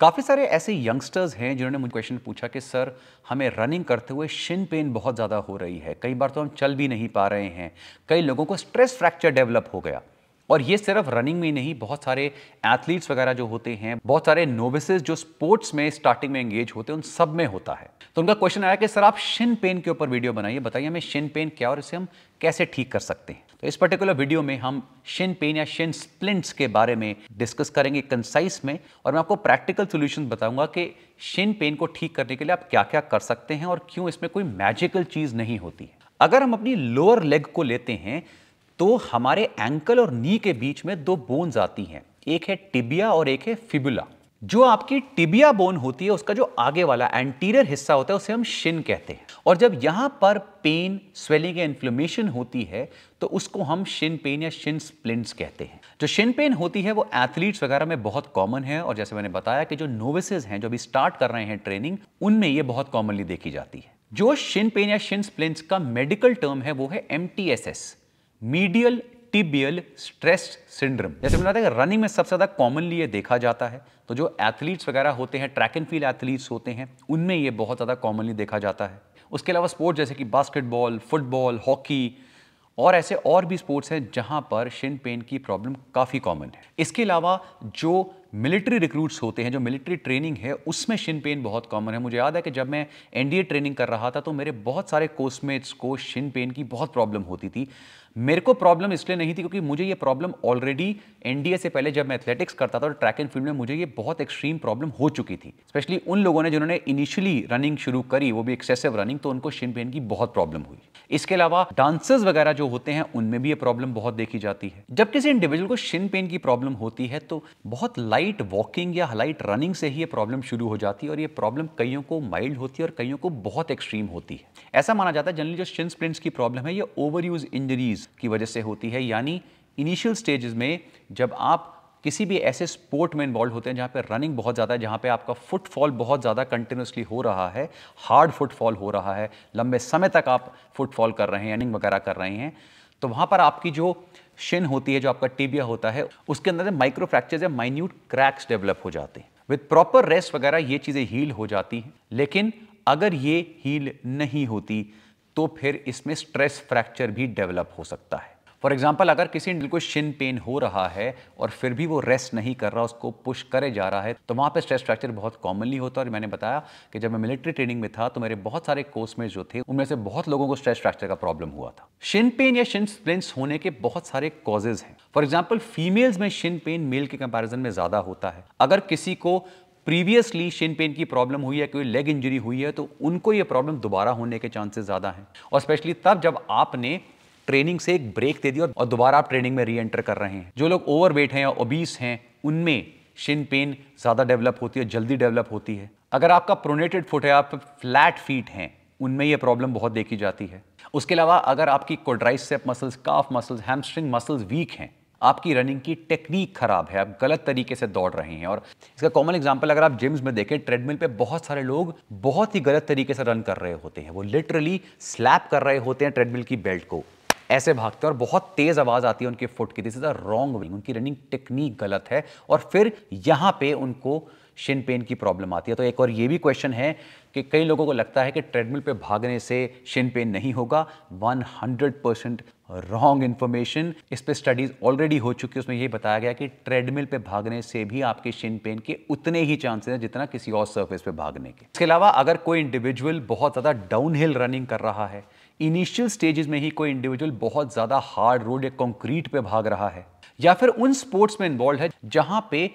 काफ़ी सारे ऐसे यंगस्टर्स हैं जिन्होंने मुझे क्वेश्चन पूछा कि सर हमें रनिंग करते हुए शिन पेन बहुत ज़्यादा हो रही है कई बार तो हम चल भी नहीं पा रहे हैं कई लोगों को स्ट्रेस फ्रैक्चर डेवलप हो गया और ये सिर्फ रनिंग में नहीं बहुत सारे एथलीट्स वगैरह जो होते हैं बहुत सारे नोविसेज जो स्पोर्ट्स में स्टार्टिंग में एंगेज होते हैं उन सब में होता है तो उनका क्वेश्चन आया कि सर आप शिन पेन के ऊपर वीडियो बनाइए बताइए हमें शिन पेन क्या और इसे हम कैसे ठीक कर सकते हैं तो इस पर्टिकुलर वीडियो में हम शिन पेन या शिन स्प्लिंट्स के बारे में डिस्कस करेंगे कंसाइस में और मैं आपको प्रैक्टिकल सोल्यूशन बताऊंगा कि शिन पेन को ठीक करने के लिए आप क्या क्या कर सकते हैं और क्यों इसमें कोई मैजिकल चीज़ नहीं होती है अगर हम अपनी लोअर लेग को लेते हैं तो हमारे एंकल और नी के बीच में दो बोन्स आती हैं एक है टिबिया और एक है फिबुला जो आपकी टिबिया बोन होती है उसका जो आगे वाला एंटीरियर हिस्सा होता है उसे हम शिन कहते हैं और जब यहां पर पेन स्वेलिंग या इन्फ्लोमेशन होती है तो उसको हम शिन पेन या शिन स्प्लिंट्स कहते हैं जो शिन पेन होती है वो एथलीट्स वगैरह में बहुत कॉमन है और जैसे मैंने बताया कि जो नोविसेज हैं जो अभी स्टार्ट कर रहे हैं ट्रेनिंग उनमें ये बहुत कॉमनली देखी जाती है जो शिन पेन या शिन स्प्लिंट्स का मेडिकल टर्म है वो है M T S S medial tibial stress syndrome जैसे मैंने बताया रनिंग में सबसे ज़्यादा कॉमनली ये देखा जाता है तो जो एथलीट्स वगैरह होते हैं ट्रैक एंड फील्ड एथलीट्स होते हैं उनमें ये बहुत ज़्यादा कॉमनली देखा जाता है उसके अलावा स्पोर्ट्स जैसे कि बास्केटबॉल फुटबॉल हॉकी और ऐसे और भी स्पोर्ट्स हैं जहां पर शिन पेन की प्रॉब्लम काफ़ी कॉमन है इसके अलावा जो मिलिट्री रिक्रूट्स होते हैं जो मिलिट्री ट्रेनिंग है उसमें शिन पेन बहुत कॉमन है मुझे याद है कि जब मैं एनडीए ट्रेनिंग कर रहा था तो मेरे बहुत सारे कोर्समेट्स को शिन पेन की बहुत प्रॉब्लम होती थी मेरे को प्रॉब्लम इसलिए नहीं थी क्योंकि मुझे ये प्रॉब्लम ऑलरेडी एनडीए से पहले जब मैं एथलेटिक्स करता था तो ट्रैक एंड फील्ड में मुझे ये बहुत एक्सट्रीम प्रॉब्लम हो चुकी थी स्पेशली उन लोगों ने जिन्होंने इनिशियली रनिंग शुरू करी वो भी एक्सेसिव रनिंग तो उनको शिन पेन की बहुत प्रॉब्लम हुई इसके अलावा डांसर्स वगैरह जो होते हैं उनमें भी ये प्रॉब्लम बहुत देखी जाती है जब किसी इंडिविजुअल को शिन पेन की प्रॉब्लम होती है तो बहुत लाइट वॉकिंग या लाइट रनिंग से ही ये प्रॉब्लम शुरू हो जाती है और ये प्रॉब्लम कईयों को माइल्ड होती है और कईयों को बहुत एक्सट्रीम होती है ऐसा माना जाता है जनरली जो शिन स्प्रिंट्स की प्रॉब्लम है ये ओवर यूज इंजरीज डिजीज़ की वजह से होती है यानी इनिशियल स्टेजेस में जब आप किसी भी ऐसे स्पोर्ट में इन्वॉल्व होते हैं जहाँ पे रनिंग बहुत ज़्यादा है जहाँ पे आपका फुटफॉल बहुत ज़्यादा कंटिन्यूसली हो रहा है हार्ड फुटफॉल हो रहा है लंबे समय तक आप फुटफॉल कर रहे हैं रनिंग वगैरह कर रहे हैं तो वहाँ पर आपकी जो शिन होती है जो आपका टीबिया होता है उसके अंदर माइक्रो फ्रैक्चर्स या माइन्यूट क्रैक्स डेवलप हो जाते हैं विद प्रॉपर रेस्ट वगैरह ये चीज़ें हील हो जाती हैं लेकिन अगर ये हील नहीं होती तो फिर इसमें स्ट्रेस फ्रैक्चर भी डेवलप हो सकता है फॉर एग्जाम्पल अगर किसी को शिन पेन हो रहा है और फिर भी वो रेस्ट नहीं कर रहा उसको पुश करे जा रहा है तो वहाँ पे स्ट्रेस फ्रैक्चर बहुत कॉमनली होता है और मैंने बताया कि जब मैं मिलिट्री ट्रेनिंग में था तो मेरे बहुत सारे कोर्स में जो थे उनमें से बहुत लोगों को स्ट्रेस फ्रैक्चर का प्रॉब्लम हुआ था शिन पेन या शिन स्प्लिन्स होने के बहुत सारे कॉजेज हैं फॉर एग्जाम्पल फीमेल्स में शिन पेन मेल के कंपेरिजन में ज़्यादा होता है अगर किसी को प्रीवियसली शिन पेन की प्रॉब्लम हुई है कोई लेग इंजरी हुई है तो उनको ये प्रॉब्लम दोबारा होने के चांसेस ज़्यादा हैं और स्पेशली तब जब आपने ट्रेनिंग से एक ब्रेक दे दी और दोबारा आप ट्रेनिंग में री एंटर कर रहे हैं जो लोग ओवर वेट हैं या ओबीस हैं उनमें शिन पेन ज़्यादा डेवलप होती है जल्दी डेवलप होती है अगर आपका प्रोनेटेड फुट है आप फ्लैट फीट हैं उनमें यह प्रॉब्लम बहुत देखी जाती है उसके अलावा अगर आपकी quadriceps muscles calf muscles hamstring muscles weak हैं आपकी रनिंग की टेक्निक खराब है आप गलत तरीके से दौड़ रहे हैं और इसका कॉमन एग्जाम्पल अगर आप जिम्स में देखें ट्रेडमिल पे बहुत सारे लोग बहुत ही गलत तरीके से रन कर रहे होते हैं वो लिटरली स्लैप कर रहे होते हैं ट्रेडमिल की बेल्ट को ऐसे भागते हैं और बहुत तेज आवाज आती है उनके फुट की this is a wrong wing उनकी रनिंग टेक्निक गलत है और फिर यहाँ पे उनको शिन पेन की प्रॉब्लम आती है तो एक और ये भी क्वेश्चन है कि कई लोगों को लगता है कि ट्रेडमिल पे भागने से शिन पेन नहीं होगा 100 हंड्रेड परसेंट रॉन्ग इन्फॉर्मेशन इस पर स्टडीज़ ऑलरेडी हो चुकी है उसमें ये बताया गया कि ट्रेडमिल पे भागने से भी आपके शिन पेन के उतने ही चांसेस हैं जितना किसी और सर्फेस पे भागने के इसके अलावा अगर कोई इंडिविजुअल बहुत ज़्यादा डाउन रनिंग कर रहा है इनिशियल स्टेजेस में ही कोई इंडिविजुअल बहुत ज़्यादा हार्ड रोड या कंक्रीट पे भाग रहा है या फिर उन स्पोर्ट्स में इन्वॉल्व है जहां पे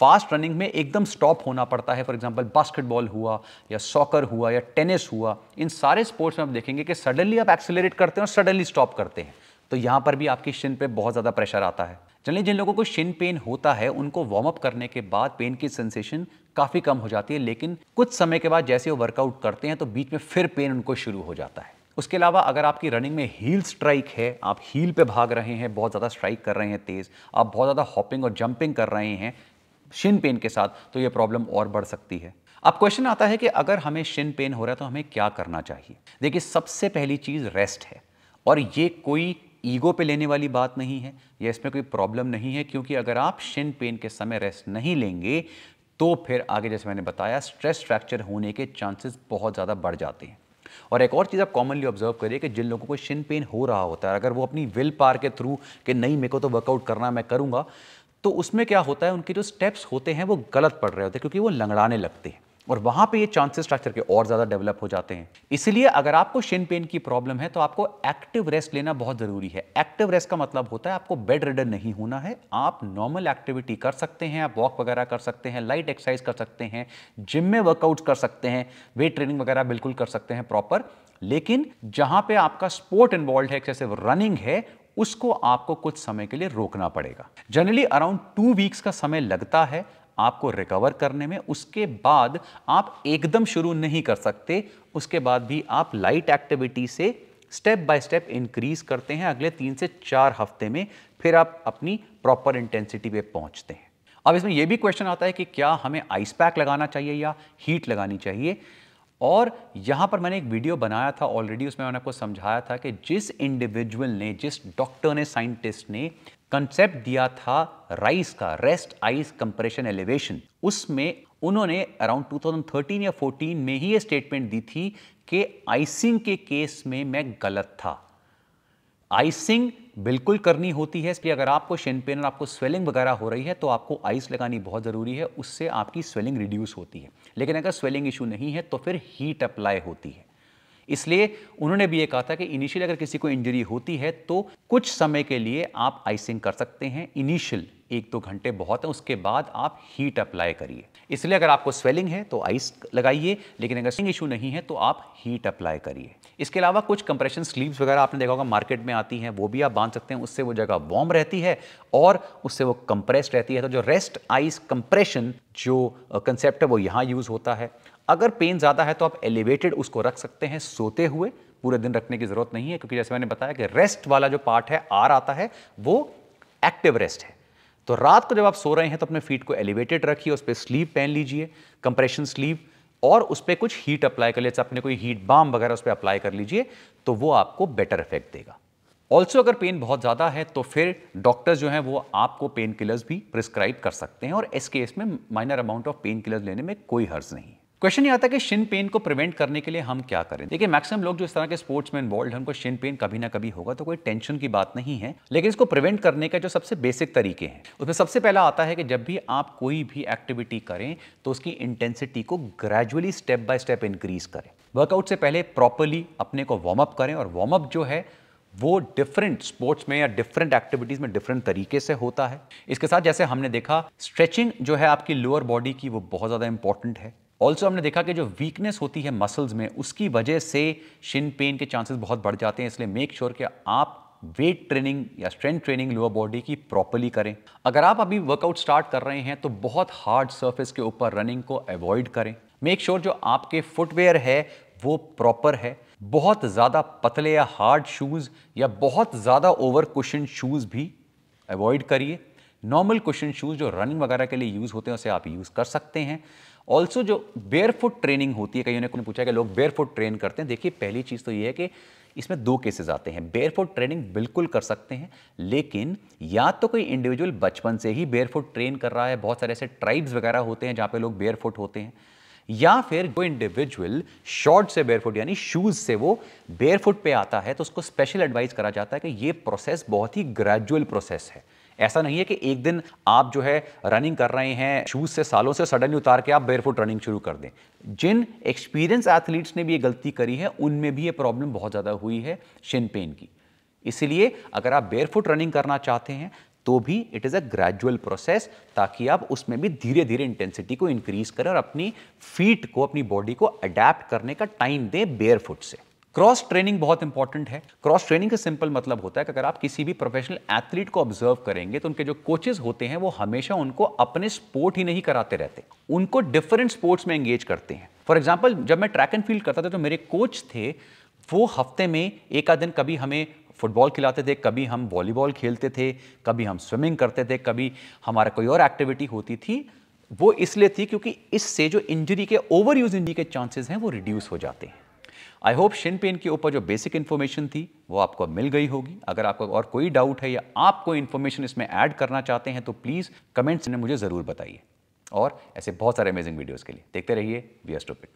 फास्ट रनिंग में एकदम स्टॉप होना पड़ता है फॉर एग्जांपल बास्केटबॉल हुआ या सॉकर हुआ या टेनिस हुआ इन सारे स्पोर्ट्स में आप देखेंगे कि सडनली आप एक्सेलरेट करते हैं और सडनली स्टॉप करते हैं तो यहाँ पर भी आपकी शिन पे बहुत ज़्यादा प्रेशर आता है चलिए जिन लोगों को शिन पेन होता है उनको वार्म अप करने के बाद पेन की सेंसेशन काफ़ी कम हो जाती है लेकिन कुछ समय के बाद जैसे वो वर्कआउट करते हैं तो बीच में फिर पेन उनको शुरू हो जाता है उसके अलावा अगर आपकी रनिंग में हील स्ट्राइक है आप हील पे भाग रहे हैं बहुत ज़्यादा स्ट्राइक कर रहे हैं तेज़ आप बहुत ज़्यादा हॉपिंग और जंपिंग कर रहे हैं शिन पेन के साथ तो ये प्रॉब्लम और बढ़ सकती है अब क्वेश्चन आता है कि अगर हमें शिन पेन हो रहा है तो हमें क्या करना चाहिए देखिए सबसे पहली चीज़ रेस्ट है और ये कोई ईगो पे लेने वाली बात नहीं है या इसमें कोई प्रॉब्लम नहीं है क्योंकि अगर आप शिन पेन के समय रेस्ट नहीं लेंगे तो फिर आगे जैसे मैंने बताया स्ट्रेस फ्रैक्चर होने के चांसेस बहुत ज़्यादा बढ़ जाते हैं और एक और चीज़ आप कॉमनली ऑब्जर्व करिए कि जिन लोगों को शिन पेन हो रहा होता है अगर वो अपनी विल पार के थ्रू कि नहीं मेरे को तो वर्कआउट करना मैं करूँगा तो उसमें क्या होता है उनके जो स्टेप्स होते हैं वो गलत पड़ रहे होते हैं क्योंकि वो लंगड़ाने लगते हैं और वहाँ पे ये चांसेस स्ट्रक्चर के और ज़्यादा डेवलप हो जाते हैं इसलिए अगर आपको शिन पेन की प्रॉब्लम है तो आपको एक्टिव रेस्ट लेना बहुत ज़रूरी है एक्टिव रेस्ट का मतलब होता है आपको बेड रिडन नहीं होना है आप नॉर्मल एक्टिविटी कर सकते हैं आप वॉक वगैरह कर सकते हैं लाइट एक्सरसाइज कर सकते हैं जिम में वर्कआउट कर सकते हैं वेट ट्रेनिंग वगैरह बिल्कुल कर सकते हैं प्रॉपर लेकिन जहां पे आपका स्पोर्ट इन्वॉल्व है जैसे रनिंग है उसको आपको कुछ समय के लिए रोकना पड़ेगा जनरली अराउंड टू वीक्स का समय लगता है आपको रिकवर करने में उसके बाद आप एकदम शुरू नहीं कर सकते उसके बाद भी आप लाइट एक्टिविटी से स्टेप बाय स्टेप इंक्रीज करते हैं अगले तीन से चार हफ्ते में फिर आप अपनी प्रॉपर इंटेंसिटी पे पहुंचते हैं अब इसमें यह भी क्वेश्चन आता है कि क्या हमें आइस पैक लगाना चाहिए या हीट लगानी चाहिए और यहाँ पर मैंने एक वीडियो बनाया था ऑलरेडी उसमें मैंने आपको समझाया था कि जिस इंडिविजुअल ने जिस डॉक्टर ने साइंटिस्ट ने कंसेप्ट दिया था राइस का रेस्ट आइस कंप्रेशन एलिवेशन उसमें उन्होंने अराउंड 2013 या 14 में ही ये स्टेटमेंट दी थी कि आइसिंग के केस में मैं गलत था आइसिंग बिल्कुल करनी होती है इसलिए अगर आपको शिन पेन और आपको स्वेलिंग वगैरह हो रही है तो आपको आइस लगानी बहुत ज़रूरी है उससे आपकी स्वेलिंग रिड्यूस होती है लेकिन अगर स्वेलिंग इशू नहीं है तो फिर हीट अप्लाई होती है इसलिए उन्होंने भी ये कहा था कि इनिशियल अगर किसी को इंजरी होती है तो कुछ समय के लिए आप आइसिंग कर सकते हैं इनिशियल एक दो घंटे बहुत है उसके बाद आप हीट अप्लाई करिए इसलिए अगर आपको स्वेलिंग है तो आइस लगाइए लेकिन अगर स्विंग इशू नहीं है तो आप हीट अप्लाई करिए इसके अलावा कुछ कंप्रेशन स्लीव्स वगैरह आपने देखा होगा मार्केट में आती हैं वो भी आप बांध सकते हैं उससे वो जगह वार्म रहती है और उससे वो कंप्रेस रहती है तो जो रेस्ट आइस कंप्रेशन जो कंसेप्ट है वो यहाँ यूज़ होता है अगर पेन ज़्यादा है तो आप एलिवेटेड उसको रख सकते हैं सोते हुए पूरे दिन रखने की ज़रूरत नहीं है क्योंकि जैसे मैंने बताया कि रेस्ट वाला जो पार्ट है आर आता है वो एक्टिव रेस्ट है तो रात को जब आप सो रहे हैं तो अपने फीट को एलिवेटेड रखिए उस पर स्लीव पहन लीजिए कंप्रेशन स्लीव और उस पर कुछ हीट अप्लाई कर लीजिए अपने कोई हीट बाम वगैरह उस पर अप्लाई कर लीजिए तो वो आपको बेटर इफेक्ट देगा ऑल्सो अगर पेन बहुत ज़्यादा है तो फिर डॉक्टर्स जो हैं वो आपको पेन किलर्स भी प्रिस्क्राइब कर सकते हैं और इस केस में minor amount of painkillers लेने में कोई हर्ज नहीं है क्वेश्चन ये आता है कि शिन पेन को प्रिवेंट करने के लिए हम क्या करें देखिए मैक्सिमम लोग जो इस तरह के स्पोर्ट्स में इन्वॉल्व हैं उनको शिन पेन कभी ना कभी होगा तो कोई टेंशन की बात नहीं है लेकिन इसको प्रिवेंट करने का जो सबसे बेसिक तरीके हैं उसमें सबसे पहला आता है कि जब भी आप कोई भी एक्टिविटी करें तो उसकी इंटेंसिटी को gradually step by step increase करें वर्कआउट से पहले प्रॉपरली अपने को वार्म अप करें और वार्म अप जो है वो डिफरेंट स्पोर्ट्स में या डिफरेंट एक्टिविटीज़ में डिफरेंट तरीके से होता है इसके साथ जैसे हमने देखा स्ट्रेचिंग जो है आपकी लोअर बॉडी की वो बहुत ज़्यादा इंपॉर्टेंट है ऑल्सो हमने देखा कि जो वीकनेस होती है मसल्स में उसकी वजह से शिन पेन के चांसेस बहुत बढ़ जाते हैं इसलिए मेक श्योर कि आप वेट ट्रेनिंग या स्ट्रेंथ ट्रेनिंग लोअर बॉडी की प्रॉपरली करें अगर आप अभी वर्कआउट स्टार्ट कर रहे हैं तो बहुत हार्ड सर्फेस के ऊपर रनिंग को अवॉइड करें मेक श्योर sure जो आपके फुटवेयर है वो प्रॉपर है बहुत ज़्यादा पतले या हार्ड शूज़ या बहुत ज़्यादा ओवर कुशन शूज़ भी अवॉइड करिए नॉर्मल क्वेश्चन शूज़ जो रनिंग वगैरह के लिए यूज़ होते हैं उसे आप यूज़ कर सकते हैं ऑल्सो जो बेयर फुट ट्रेनिंग होती है कहीं ने पूछा कि लोग बेयर फुट ट्रेन करते हैं देखिए पहली चीज़ तो ये है कि इसमें दो केसेस आते हैं बेयर फुट ट्रेनिंग बिल्कुल कर सकते हैं लेकिन या तो कोई इंडिविजुअल बचपन से ही बेयर फुट ट्रेन कर रहा है बहुत सारे ऐसे ट्राइब्स वगैरह होते हैं जहाँ पे लोग बेयर फुट होते हैं या फिर जो इंडिविजुअल शॉर्ट से बेयर फुट यानी शूज़ से वो बेयर फुट पर आता है तो उसको स्पेशल एडवाइस करा जाता है कि ये प्रोसेस बहुत ही ग्रेजुअल प्रोसेस है ऐसा नहीं है कि एक दिन आप जो है रनिंग कर रहे हैं शूज़ से सालों से सडनली उतार के आप बेयरफुट रनिंग शुरू कर दें जिन एक्सपीरियंस एथलीट्स ने भी ये गलती करी है उनमें भी ये प्रॉब्लम बहुत ज़्यादा हुई है शिन पेन की इसलिए अगर आप बेयरफुट रनिंग करना चाहते हैं तो भी it is a gradual process ताकि आप उसमें भी धीरे धीरे इंटेंसिटी को इंक्रीज करें और अपनी फीट को अपनी बॉडी को अडेप्ट करने का टाइम दें बेयरफुट से क्रॉस ट्रेनिंग बहुत इंपॉर्टेंट है क्रॉस ट्रेनिंग का सिंपल मतलब होता है कि अगर आप किसी भी प्रोफेशनल एथलीट को ऑब्जर्व करेंगे तो उनके जो कोचेज़ होते हैं वो हमेशा उनको अपने स्पोर्ट ही नहीं कराते रहते उनको डिफरेंट स्पोर्ट्स में एंगेज करते हैं फॉर एग्जाम्पल जब मैं ट्रैक एंड फील्ड करता था तो मेरे कोच थे वो हफ्ते में एक आध दिन कभी हमें फुटबॉल खिलाते थे कभी हम वॉलीबॉल खेलते थे कभी हम स्विमिंग करते थे कभी हमारा कोई और एक्टिविटी होती थी वो इसलिए थी क्योंकि इससे जो इंजरी के ओवर यूज इंजरी के चांसेस हैं वो रिड्यूस हो जाते हैं आई होप शिन पेन के ऊपर जो बेसिक इन्फॉर्मेशन थी वो आपको मिल गई होगी अगर आपको और कोई डाउट है या आप कोई इन्फॉर्मेशन इसमें ऐड करना चाहते हैं तो प्लीज़ कमेंट्स में मुझे ज़रूर बताइए और ऐसे बहुत सारे अमेजिंग वीडियोज़ के लिए देखते रहिए वी एस टॉपिक